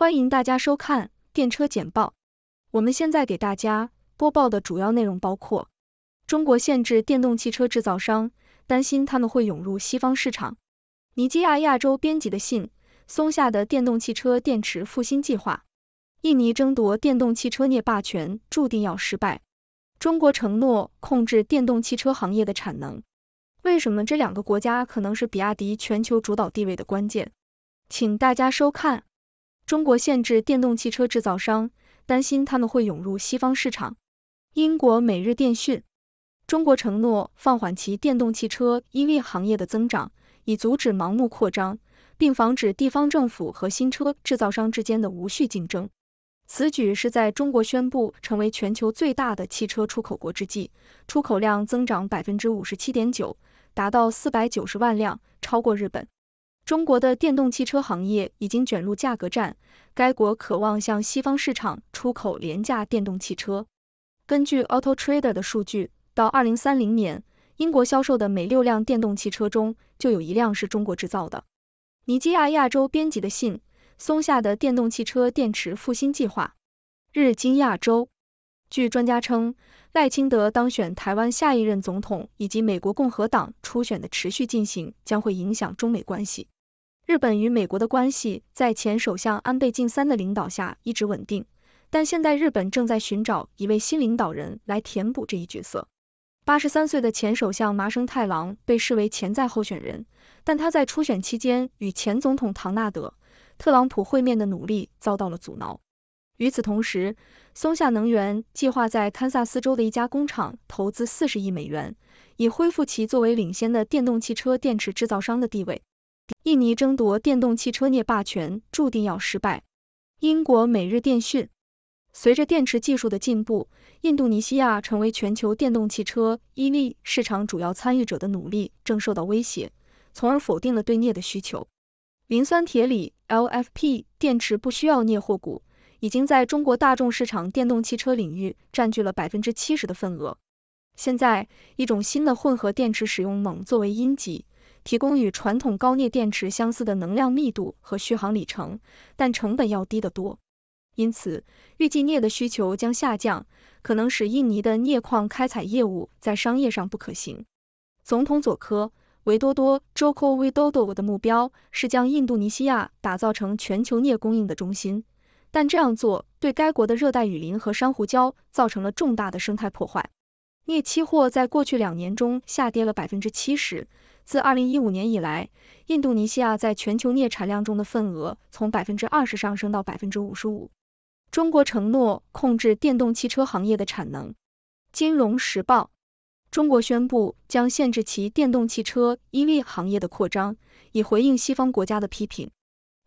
欢迎大家收看电车简报。我们现在给大家播报的主要内容包括：中国限制电动汽车制造商，担心他们会涌入西方市场；尼基亚亚洲编辑的信；松下的电动汽车电池复兴计划；印尼争夺电动汽车镍霸权注定要失败；中国承诺控制电动汽车行业的产能。为什么这两个国家可能是比亚迪全球主导地位的关键？请大家收看。中国限制电动汽车制造商，担心他们会涌入西方市场。英国每日电讯：中国承诺放缓其电动汽车 EV 行业的增长，以阻止盲目扩张，并防止地方政府和新车制造商之间的无序竞争。此举是在中国宣布成为全球最大的汽车出口国之际，出口量增长百分之五十七点九，达到四百九十万辆，超过日本。中国的电动汽车行业已经卷入价格战，该国渴望向西方市场出口廉价电动汽车。根据 Auto Trader 的数据，到2030年，英国销售的每六辆电动汽车中就有一辆是中国制造的。尼基亚亚洲编辑的信：松下的电动汽车电池复兴计划。日经亚洲。据专家称，赖清德当选台湾下一任总统，以及美国共和党初选的持续进行，将会影响中美关系。日本与美国的关系在前首相安倍晋三的领导下一直稳定，但现在日本正在寻找一位新领导人来填补这一角色。八十三岁的前首相麻生太郎被视为潜在候选人，但他在初选期间与前总统唐纳德·特朗普会面的努力遭到了阻挠。与此同时，松下能源计划在堪萨斯州的一家工厂投资四十亿美元，以恢复其作为领先的电动汽车电池制造商的地位。印尼争夺电动汽车镍霸权注定要失败。英国每日电讯。随着电池技术的进步，印度尼西亚成为全球电动汽车 EV 市场主要参与者的努力正受到威胁，从而否定了对镍的需求。磷酸铁锂 LFP 电池不需要镍或钴，已经在中国大众市场电动汽车领域占据了百分之七十的份额。现在，一种新的混合电池使用锰作为阴极。提供与传统高镍电池相似的能量密度和续航里程，但成本要低得多。因此，预计镍的需求将下降，可能使印尼的镍矿开采业务在商业上不可行。总统佐科维多多 （Joko Widodo） 的目标是将印度尼西亚打造成全球镍供应的中心，但这样做对该国的热带雨林和珊瑚礁造成了重大的生态破坏。镍期货在过去两年中下跌了百分之七十。自二零一五年以来，印度尼西亚在全球镍产量中的份额从百分之二十上升到百分之五十五。中国承诺控制电动汽车行业的产能。《金融时报》：中国宣布将限制其电动汽车 EV 行业的扩张，以回应西方国家的批评。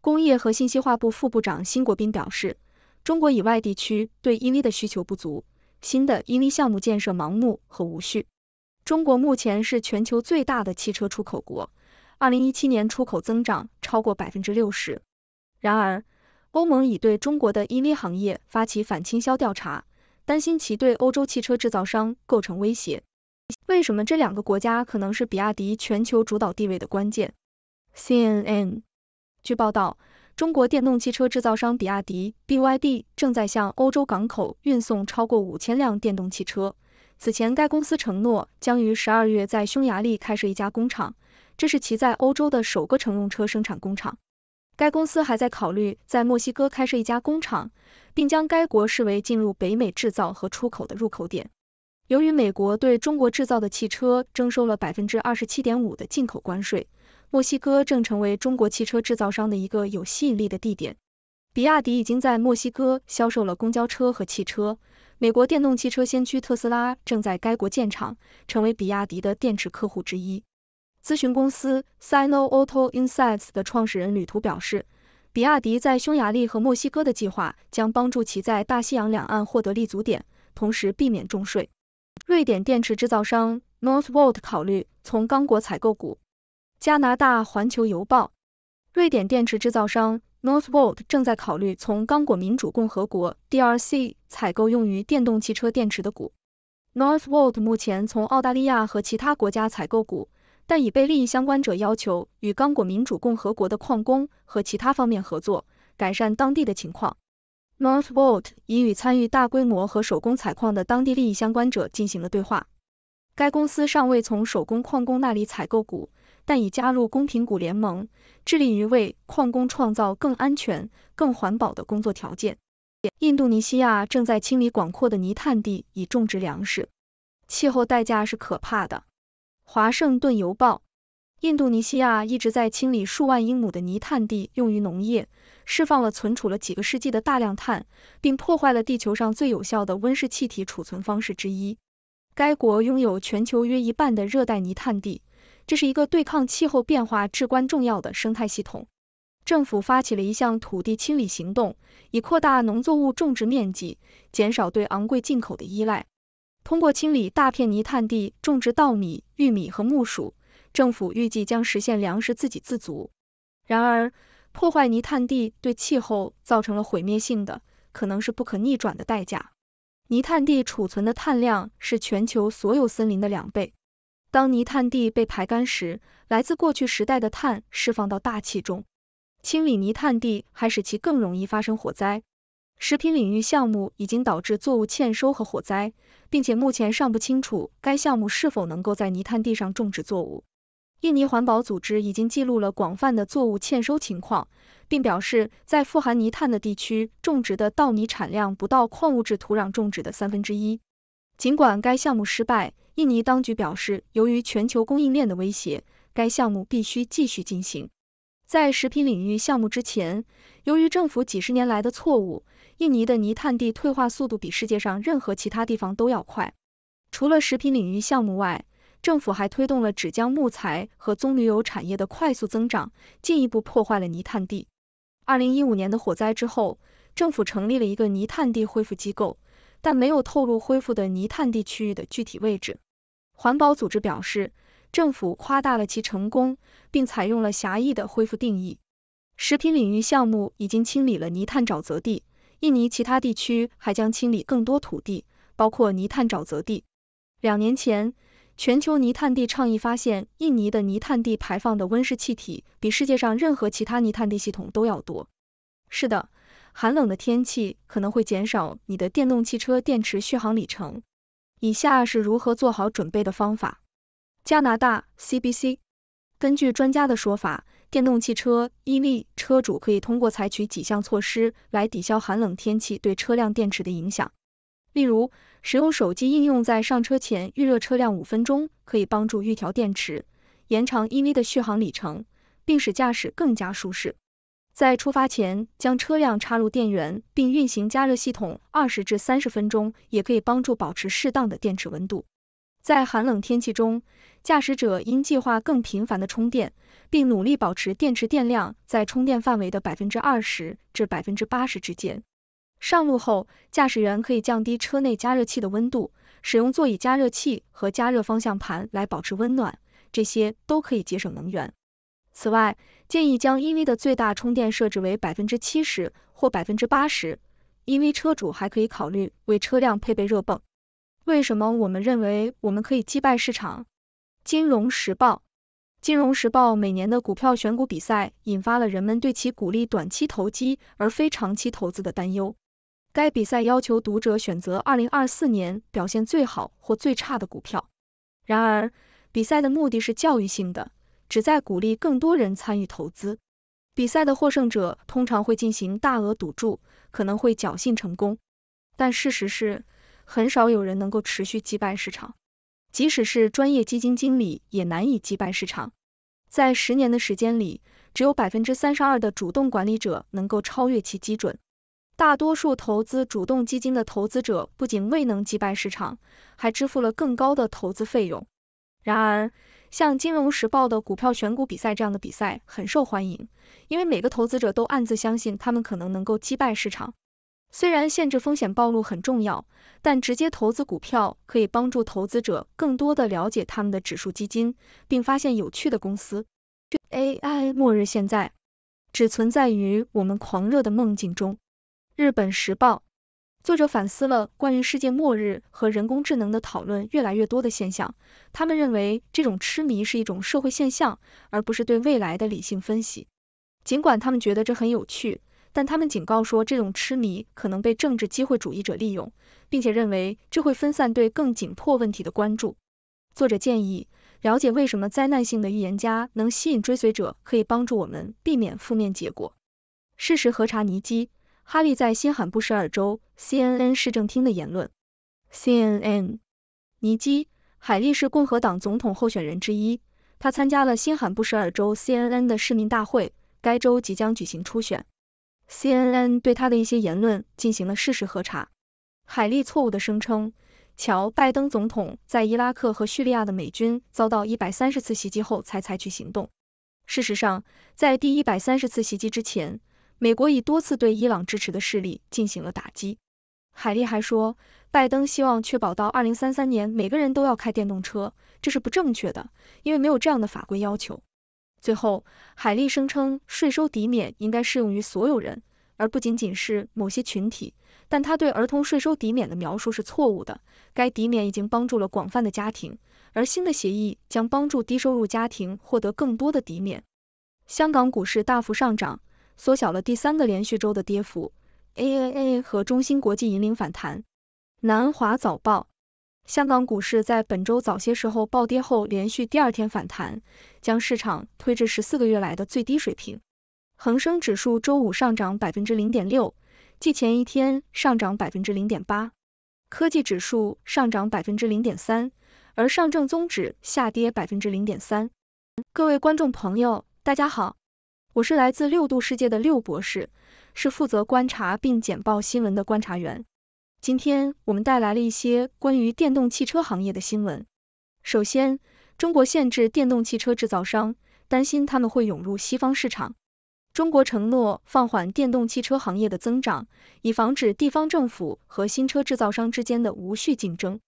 工业和信息化部副部长辛国斌表示，中国以外地区对 EV 的需求不足。新的 EV 项目建设盲目和无序。中国目前是全球最大的汽车出口国，二零一七年出口增长超过百分之六十。然而，欧盟已对中国的 EV 行业发起反倾销调查，担心其对欧洲汽车制造商构成威胁。为什么这两个国家可能是比亚迪全球主导地位的关键？CNN 据报道。中国电动汽车制造商比亚迪 BYD 正在向欧洲港口运送超过五千辆电动汽车。此前，该公司承诺将于十二月在匈牙利开设一家工厂，这是其在欧洲的首个乘用车生产工厂。该公司还在考虑在墨西哥开设一家工厂，并将该国视为进入北美制造和出口的入口点。由于美国对中国制造的汽车征收了百分之二十七点五的进口关税。墨西哥正成为中国汽车制造商的一个有吸引力的地点。比亚迪已经在墨西哥销售了公交车和汽车。美国电动汽车先驱特斯拉正在该国建厂，成为比亚迪的电池客户之一。咨询公司 s i n o Auto Insights 的创始人吕图表示，比亚迪在匈牙利和墨西哥的计划将帮助其在大西洋两岸获得立足点，同时避免重税。瑞典电池制造商 Northvolt 考虑从刚果采购股加拿大《环球邮报》：瑞典电池制造商 Northvolt 正在考虑从刚果民主共和国 （DRC） 采购用于电动汽车电池的钴。Northvolt 目前从澳大利亚和其他国家采购钴，但已被利益相关者要求与刚果民主共和国的矿工和其他方面合作，改善当地的情况。Northvolt 已与参与大规模和手工采矿的当地利益相关者进行了对话。该公司尚未从手工矿工那里采购钴。但已加入公平谷联盟，致力于为矿工创造更安全、更环保的工作条件。印度尼西亚正在清理广阔的泥炭地以种植粮食，气候代价是可怕的。华盛顿邮报：印度尼西亚一直在清理数万英亩的泥炭地用于农业，释放了存储了几个世纪的大量碳，并破坏了地球上最有效的温室气体储存方式之一。该国拥有全球约一半的热带泥炭地。这是一个对抗气候变化至关重要的生态系统。政府发起了一项土地清理行动，以扩大农作物种植面积，减少对昂贵进口的依赖。通过清理大片泥炭地，种植稻米、玉米和木薯，政府预计将实现粮食自给自足。然而，破坏泥炭地对气候造成了毁灭性的，可能是不可逆转的代价。泥炭地储存的碳量是全球所有森林的两倍。当泥炭地被排干时，来自过去时代的碳释放到大气中。清理泥炭地还使其更容易发生火灾。食品领域项目已经导致作物欠收和火灾，并且目前尚不清楚该项目是否能够在泥炭地上种植作物。印尼环保组织已经记录了广泛的作物欠收情况，并表示在富含泥炭的地区种植的稻米产量不到矿物质土壤种植的三分之一。尽管该项目失败。印尼当局表示，由于全球供应链的威胁，该项目必须继续进行。在食品领域项目之前，由于政府几十年来的错误，印尼的泥炭地退化速度比世界上任何其他地方都要快。除了食品领域项目外，政府还推动了纸浆木材和棕榈油产业的快速增长，进一步破坏了泥炭地。二零一五年的火灾之后，政府成立了一个泥炭地恢复机构。但没有透露恢复的泥炭地区域的具体位置。环保组织表示，政府夸大了其成功，并采用了狭义的恢复定义。食品领域项目已经清理了泥炭沼泽地，印尼其他地区还将清理更多土地，包括泥炭沼泽地。两年前，全球泥炭地倡议发现，印尼的泥炭地排放的温室气体比世界上任何其他泥炭地系统都要多。是的。寒冷的天气可能会减少你的电动汽车电池续航里程。以下是如何做好准备的方法。加拿大 CBC 根据专家的说法，电动汽车 EV 车主可以通过采取几项措施来抵消寒冷天气对车辆电池的影响。例如，使用手机应用在上车前预热车辆五分钟，可以帮助预调电池，延长 EV 的续航里程，并使驾驶更加舒适。在出发前，将车辆插入电源并运行加热系统二十至三十分钟，也可以帮助保持适当的电池温度。在寒冷天气中，驾驶者应计划更频繁的充电，并努力保持电池电量在充电范围的百分之二十至百分之八十之间。上路后，驾驶员可以降低车内加热器的温度，使用座椅加热器和加热方向盘来保持温暖，这些都可以节省能源。此外，建议将 EV 的最大充电设置为百分之七十或百分之八十。EV 车主还可以考虑为车辆配备热泵。为什么我们认为我们可以击败市场？金融时报，金融时报每年的股票选股比赛引发了人们对其鼓励短期投机而非长期投资的担忧。该比赛要求读者选择二零二四年表现最好或最差的股票。然而，比赛的目的是教育性的。旨在鼓励更多人参与投资。比赛的获胜者通常会进行大额赌注，可能会侥幸成功。但事实是，很少有人能够持续击败市场。即使是专业基金经理，也难以击败市场。在十年的时间里，只有百分之三十二的主动管理者能够超越其基准。大多数投资主动基金的投资者不仅未能击败市场，还支付了更高的投资费用。然而，像《金融时报》的股票选股比赛这样的比赛很受欢迎，因为每个投资者都暗自相信他们可能能够击败市场。虽然限制风险暴露很重要，但直接投资股票可以帮助投资者更多的了解他们的指数基金，并发现有趣的公司。AI 末日现在只存在于我们狂热的梦境中，《日本时报》。作者反思了关于世界末日和人工智能的讨论越来越多的现象，他们认为这种痴迷是一种社会现象，而不是对未来的理性分析。尽管他们觉得这很有趣，但他们警告说这种痴迷可能被政治机会主义者利用，并且认为这会分散对更紧迫问题的关注。作者建议了解为什么灾难性的预言家能吸引追随者，可以帮助我们避免负面结果。事实核查：尼基。哈利在新罕布什尔州 CNN 市政厅的言论。CNN 尼基海利是共和党总统候选人之一，他参加了新罕布什尔州 CNN 的市民大会，该州即将举行初选。CNN 对他的一些言论进行了事实核查。海利错误地声称，乔拜登总统在伊拉克和叙利亚的美军遭到一百三十次袭击后才采取行动。事实上，在第一百三十次袭击之前。美国已多次对伊朗支持的势力进行了打击。海利还说，拜登希望确保到二零三三年每个人都要开电动车，这是不正确的，因为没有这样的法规要求。最后，海利声称税收抵免应该适用于所有人，而不仅仅是某些群体。但他对儿童税收抵免的描述是错误的，该抵免已经帮助了广泛的家庭，而新的协议将帮助低收入家庭获得更多的抵免。香港股市大幅上涨。缩小了第三个连续周的跌幅，A N A 和中芯国际引领反弹。南华早报：香港股市在本周早些时候暴跌后，连续第二天反弹，将市场推至十四个月来的最低水平。恒生指数周五上涨百分之零点六，即前一天上涨百分之零点八。科技指数上涨百分之零点三，而上证综指下跌百分之零点三。各位观众朋友，大家好。我是来自六度世界的六博士，是负责观察并简报新闻的观察员。今天我们带来了一些关于电动汽车行业的新闻。首先，中国限制电动汽车制造商，担心他们会涌入西方市场。中国承诺放缓电动汽车行业的增长，以防止地方政府和新车制造商之间的无序竞争。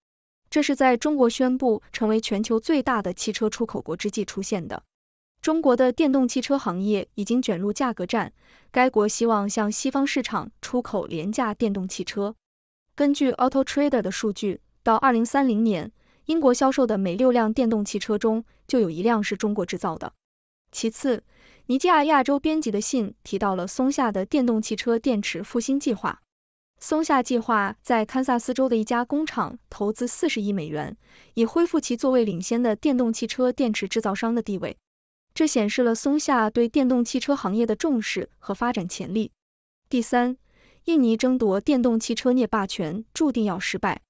这是在中国宣布成为全球最大的汽车出口国之际出现的。中国的电动汽车行业已经卷入价格战，该国希望向西方市场出口廉价电动汽车。根据 Auto Trader 的数据，到二零三零年，英国销售的每六辆电动汽车中就有一辆是中国制造的。其次，尼基亚亚洲编辑的信提到了松下的电动汽车电池复兴计划。松下计划在堪萨斯州的一家工厂投资四十亿美元，以恢复其作为领先的电动汽车电池制造商的地位。这显示了松下对电动汽车行业的重视和发展潜力。第三，印尼争夺电动汽车镍霸权注定要失败。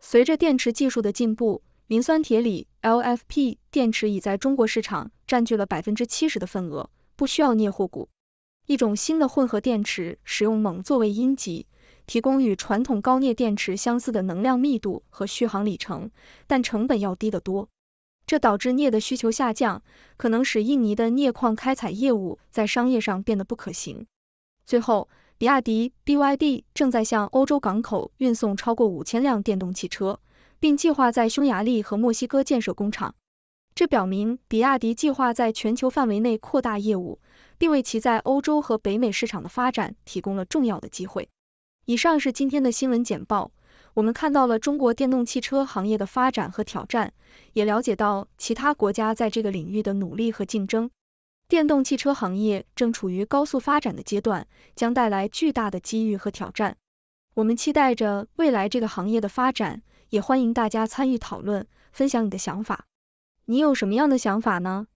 随着电池技术的进步，磷酸铁锂 （LFP） 电池已在中国市场占据了百分之七十的份额，不需要镍或钴。一种新的混合电池使用锰作为阴极，提供与传统高镍电池相似的能量密度和续航里程，但成本要低得多。这导致镍的需求下降，可能使印尼的镍矿开采业务在商业上变得不可行。最后，比亚迪 BYD 正在向欧洲港口运送超过五千辆电动汽车，并计划在匈牙利和墨西哥建设工厂。这表明比亚迪计划在全球范围内扩大业务，并为其在欧洲和北美市场的发展提供了重要的机会。以上是今天的新闻简报。我们看到了中国电动汽车行业的发展和挑战，也了解到其他国家在这个领域的努力和竞争。电动汽车行业正处于高速发展的阶段，将带来巨大的机遇和挑战。我们期待着未来这个行业的发展，也欢迎大家参与讨论，分享你的想法。你有什么样的想法呢？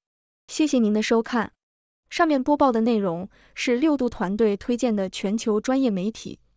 谢谢您的收看。上面播报的内容是六度团队推荐的全球专业媒体。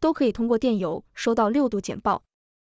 都可以通过电邮收到六度简报。